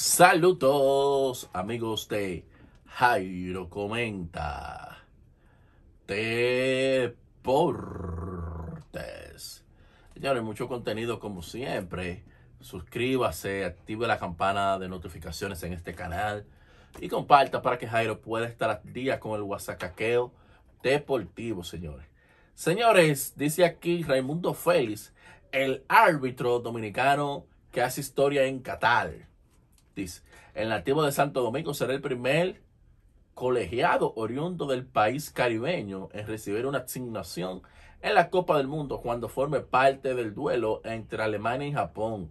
Saludos amigos de Jairo Comenta Deportes. Señores, mucho contenido como siempre. Suscríbase, active la campana de notificaciones en este canal y comparta para que Jairo pueda estar al día con el guasacaqueo deportivo, señores. Señores, dice aquí Raimundo Félix, el árbitro dominicano que hace historia en Qatar el nativo de Santo Domingo será el primer colegiado oriundo del país caribeño en recibir una asignación en la Copa del Mundo cuando forme parte del duelo entre Alemania y Japón.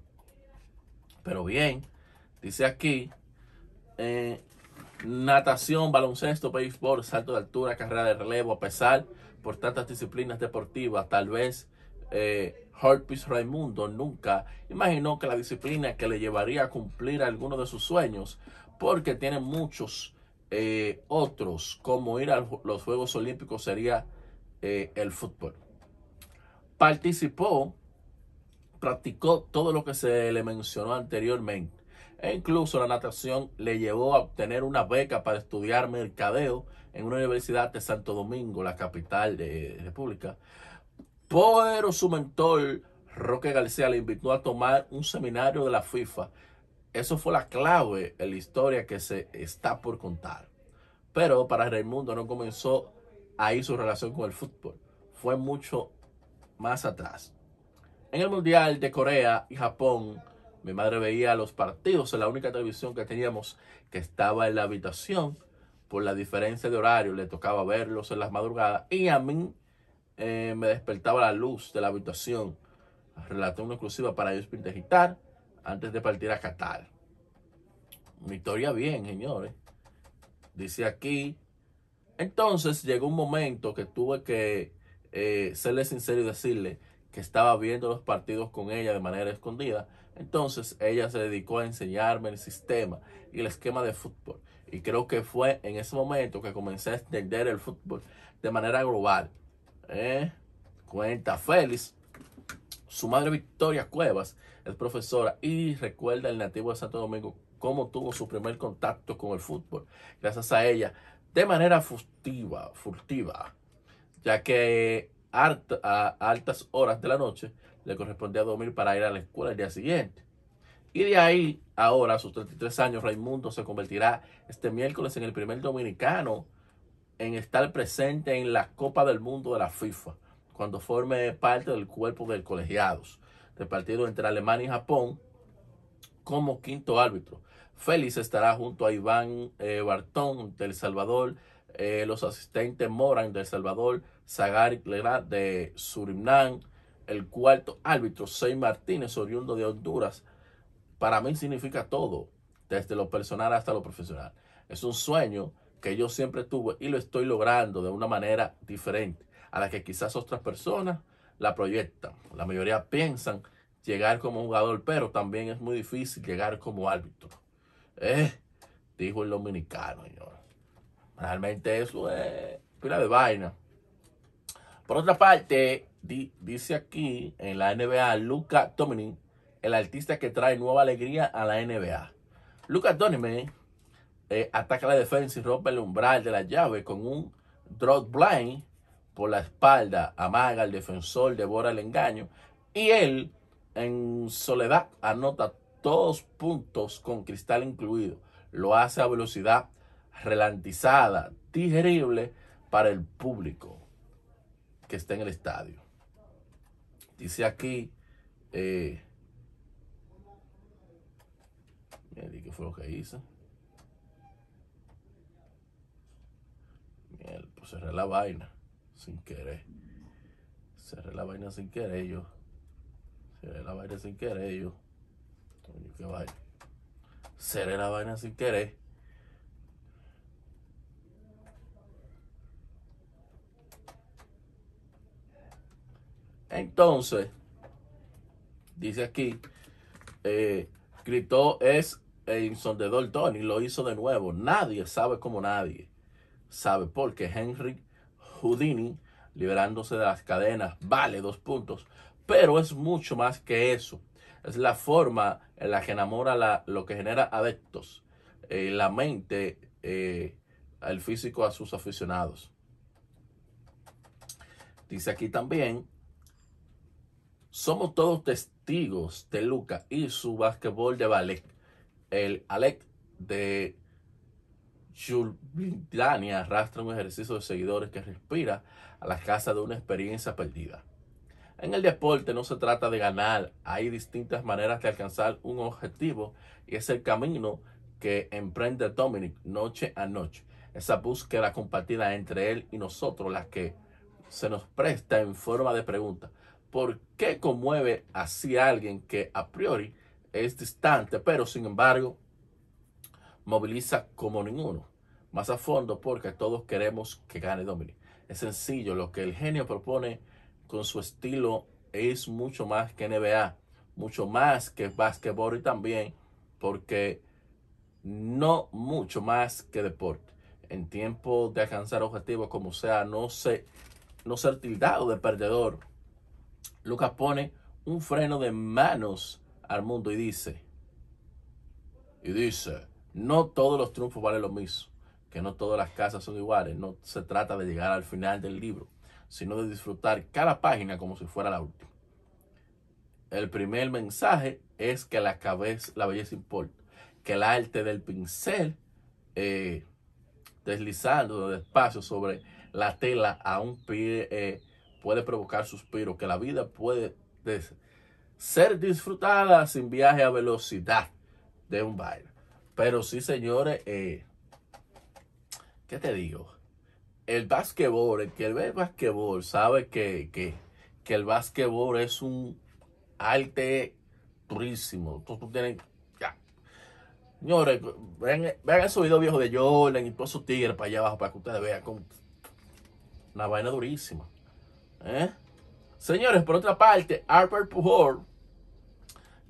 Pero bien, dice aquí, eh, natación, baloncesto, béisbol, salto de altura, carrera de relevo, a pesar por tantas disciplinas deportivas, tal vez eh, Horpis Raimundo nunca imaginó que la disciplina que le llevaría a cumplir algunos de sus sueños, porque tiene muchos eh, otros, como ir a los Juegos Olímpicos sería eh, el fútbol. Participó, practicó todo lo que se le mencionó anteriormente. E incluso la natación le llevó a obtener una beca para estudiar mercadeo en una universidad de Santo Domingo, la capital de República pero su mentor, Roque García, le invitó a tomar un seminario de la FIFA. Eso fue la clave en la historia que se está por contar. Pero para Raimundo no comenzó ahí su relación con el fútbol. Fue mucho más atrás. En el Mundial de Corea y Japón, mi madre veía los partidos en la única televisión que teníamos que estaba en la habitación. Por la diferencia de horario, le tocaba verlos en las madrugadas. Y a mí eh, me despertaba la luz de la habitación. Relató una exclusiva para ellos Digital antes de partir a Qatar. Mi historia bien, señores. Dice aquí. Entonces llegó un momento que tuve que eh, serle sincero y decirle que estaba viendo los partidos con ella de manera escondida. Entonces ella se dedicó a enseñarme el sistema y el esquema de fútbol. Y creo que fue en ese momento que comencé a entender el fútbol de manera global. Eh, cuenta Félix. Su madre Victoria Cuevas es profesora y recuerda el nativo de Santo Domingo cómo tuvo su primer contacto con el fútbol. Gracias a ella, de manera furtiva, furtiva ya que a altas horas de la noche le correspondía dormir para ir a la escuela el día siguiente. Y de ahí, ahora, a sus 33 años, Raimundo se convertirá este miércoles en el primer dominicano en estar presente en la Copa del Mundo de la FIFA, cuando forme parte del cuerpo de colegiados del partido entre Alemania y Japón como quinto árbitro. Félix estará junto a Iván eh, Bartón del Salvador, eh, los asistentes Moran del Salvador, Zagari de Surinam, el cuarto árbitro, Sey Martínez, oriundo de Honduras. Para mí significa todo, desde lo personal hasta lo profesional. Es un sueño que yo siempre tuve y lo estoy logrando de una manera diferente a la que quizás otras personas la proyectan. La mayoría piensan llegar como jugador, pero también es muy difícil llegar como árbitro. dijo el dominicano, señor. Realmente eso es pila de vaina. Por otra parte, dice aquí en la NBA Luca Dominic, el artista que trae nueva alegría a la NBA. Luca Dominic eh, ataca la defensa y rompe el umbral de la llave con un drop blind por la espalda, amaga al defensor, devora el engaño y él en soledad anota todos puntos con cristal incluido. Lo hace a velocidad ralentizada, digerible para el público que está en el estadio. Dice aquí, eh, ¿qué fue lo que hizo? Pues cerré la vaina sin querer. Cerré la vaina sin querer yo. Cerré la vaina sin querer yo. qué vaina. Cerré la vaina sin querer. Entonces, dice aquí, eh, gritó es el insondedor Tony, lo hizo de nuevo. Nadie sabe como nadie sabe porque qué Henry Houdini, liberándose de las cadenas, vale dos puntos, pero es mucho más que eso. Es la forma en la que enamora la, lo que genera adeptos, eh, la mente, eh, el físico a sus aficionados. Dice aquí también, somos todos testigos de Luca y su básquetbol de ballet. El Alec de y arrastra un ejercicio de seguidores que respira a la casa de una experiencia perdida. En el deporte no se trata de ganar, hay distintas maneras de alcanzar un objetivo y es el camino que emprende Dominic noche a noche. Esa búsqueda compartida entre él y nosotros, la que se nos presta en forma de pregunta. ¿Por qué conmueve así a alguien que a priori es distante, pero sin embargo moviliza como ninguno. Más a fondo porque todos queremos que gane Dominic. Es sencillo, lo que el genio propone con su estilo es mucho más que NBA, mucho más que básquetbol y también porque no mucho más que deporte. En tiempo de alcanzar objetivos como sea, no, no ser tildado de perdedor, Lucas pone un freno de manos al mundo y dice, y dice, no todos los triunfos valen lo mismo, que no todas las casas son iguales. No se trata de llegar al final del libro, sino de disfrutar cada página como si fuera la última. El primer mensaje es que la cabeza, la belleza importa, que el arte del pincel eh, deslizando despacio sobre la tela a un pie eh, puede provocar suspiro. que la vida puede ser disfrutada sin viaje a velocidad de un baile. Pero sí, señores, eh, ¿qué te digo? El básquetbol, el que ve básquetbol, sabe que, que, el básquetbol es un arte durísimo. Tú, tú tienes, Señores, vean, vean esos viejo de Jordan y todo su tigres para allá abajo para que ustedes vean cómo, una vaina durísima. ¿eh? Señores, por otra parte, Albert Pujol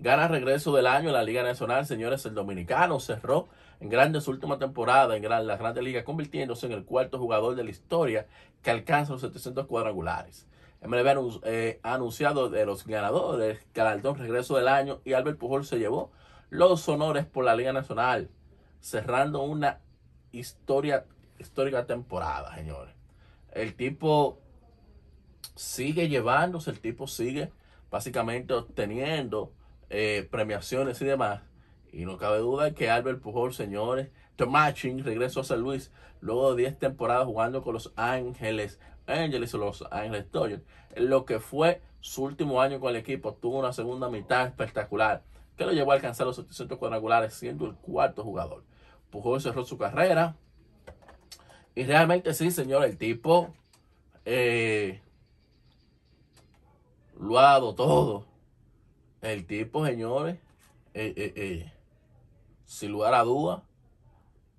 Gana regreso del año en la Liga Nacional, señores. El dominicano cerró en grande su última temporada en gran, la Grande Liga, convirtiéndose en el cuarto jugador de la historia que alcanza los 700 cuadrangulares. MLB eh, ha anunciado de los ganadores, galardón regreso del año y Albert Pujol se llevó los honores por la Liga Nacional, cerrando una historia, histórica temporada, señores. El tipo sigue llevándose, el tipo sigue básicamente obteniendo eh, premiaciones y demás. Y no cabe duda que Albert Pujol, señores, Tomachin regresó a San Luis luego de 10 temporadas jugando con los Ángeles, Ángeles o los Ángeles Dodgers. Lo que fue su último año con el equipo, tuvo una segunda mitad espectacular que lo llevó a alcanzar los 800 cuadrangulares siendo el cuarto jugador. Pujol cerró su carrera y realmente sí, señor, el tipo eh, lo ha dado todo el tipo, señores, eh, eh, eh, sin lugar a dudas,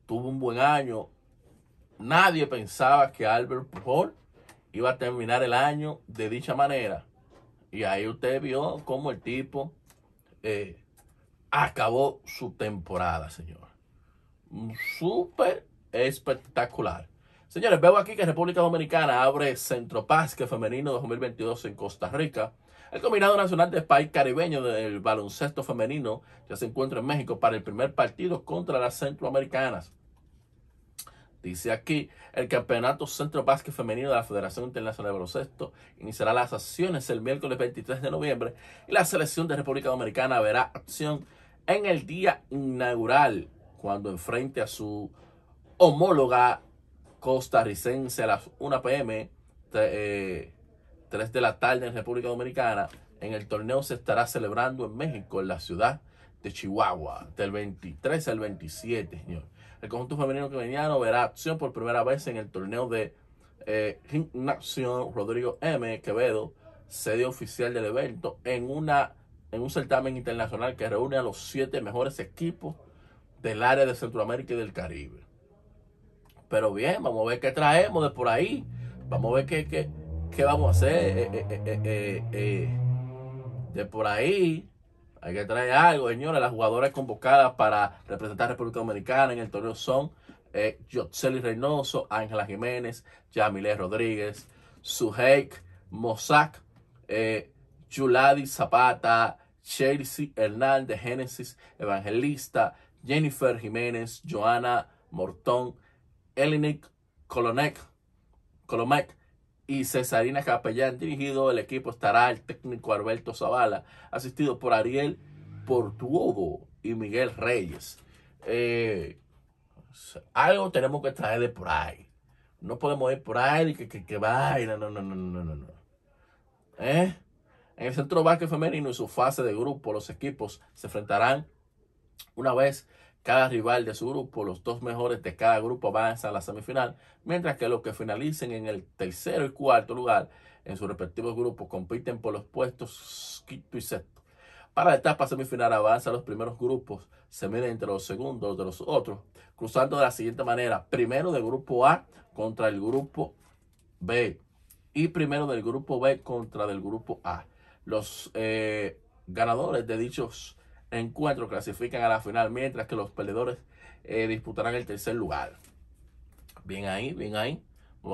tuvo un buen año. Nadie pensaba que Albert Pujol iba a terminar el año de dicha manera. Y ahí usted vio cómo el tipo acabó su temporada, señor. Súper espectacular. Señores, veo aquí que República Dominicana abre Centro Pasque Femenino 2022 en Costa Rica. El Combinado Nacional de País Caribeño del Baloncesto Femenino ya se encuentra en México para el primer partido contra las centroamericanas. Dice aquí, el Campeonato Centro Básquet Femenino de la Federación Internacional de Baloncesto iniciará las acciones el miércoles 23 de noviembre y la selección de República Dominicana verá acción en el día inaugural cuando enfrente a su homóloga costarricense a las 1 pm. 3 de la tarde en República Dominicana. En el torneo se estará celebrando en México, en la ciudad de Chihuahua, del 23 al 27, señor. El conjunto femenino que no verá acción por primera vez en el torneo de eh, Rodrigo M. Quevedo, sede oficial del evento, en, una, en un certamen internacional que reúne a los siete mejores equipos del área de Centroamérica y del Caribe. Pero bien, vamos a ver qué traemos de por ahí. Vamos a ver qué, qué, ¿Qué vamos a hacer? Eh, eh, eh, de por ahí hay que traer algo, señores. Las jugadoras convocadas para representar a República Dominicana en el torneo son eh, Reynoso, Ángela Jiménez, Yamile Rodríguez, Suheik Mossack, Yuladi Zapata, Chelsea Hernández, Génesis Evangelista, Jennifer Jiménez, Joana Mortón, Elinik Kolonek, Kolomek, y Cesarina Capellán, dirigido el equipo estará el técnico Alberto Zavala, asistido por Ariel Portuogo y Miguel Reyes. Eh, algo tenemos que traer de por ahí. No podemos ir por ahí que, que, que no, no, no, no, no, no. ¿Eh? En el centro básquet femenino y su fase de grupo, los equipos se enfrentarán una vez cada rival de su grupo, los dos mejores de cada grupo avanzan a la semifinal, mientras que los que finalicen en el tercero y cuarto lugar en sus respectivos grupos compiten por los puestos quinto y sexto. Para la etapa semifinal avanzan los primeros grupos, se miden entre los segundos de los otros, cruzando de la siguiente manera, primero del grupo A contra el grupo B y primero del grupo B contra del grupo A. Los eh, ganadores de dichos encuentro clasifican a la final, mientras que los perdedores eh, disputarán el tercer lugar. Bien ahí, bien ahí.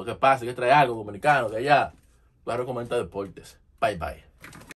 ¿Qué pasa, que trae algo dominicano de allá. a comenta deportes. Bye bye.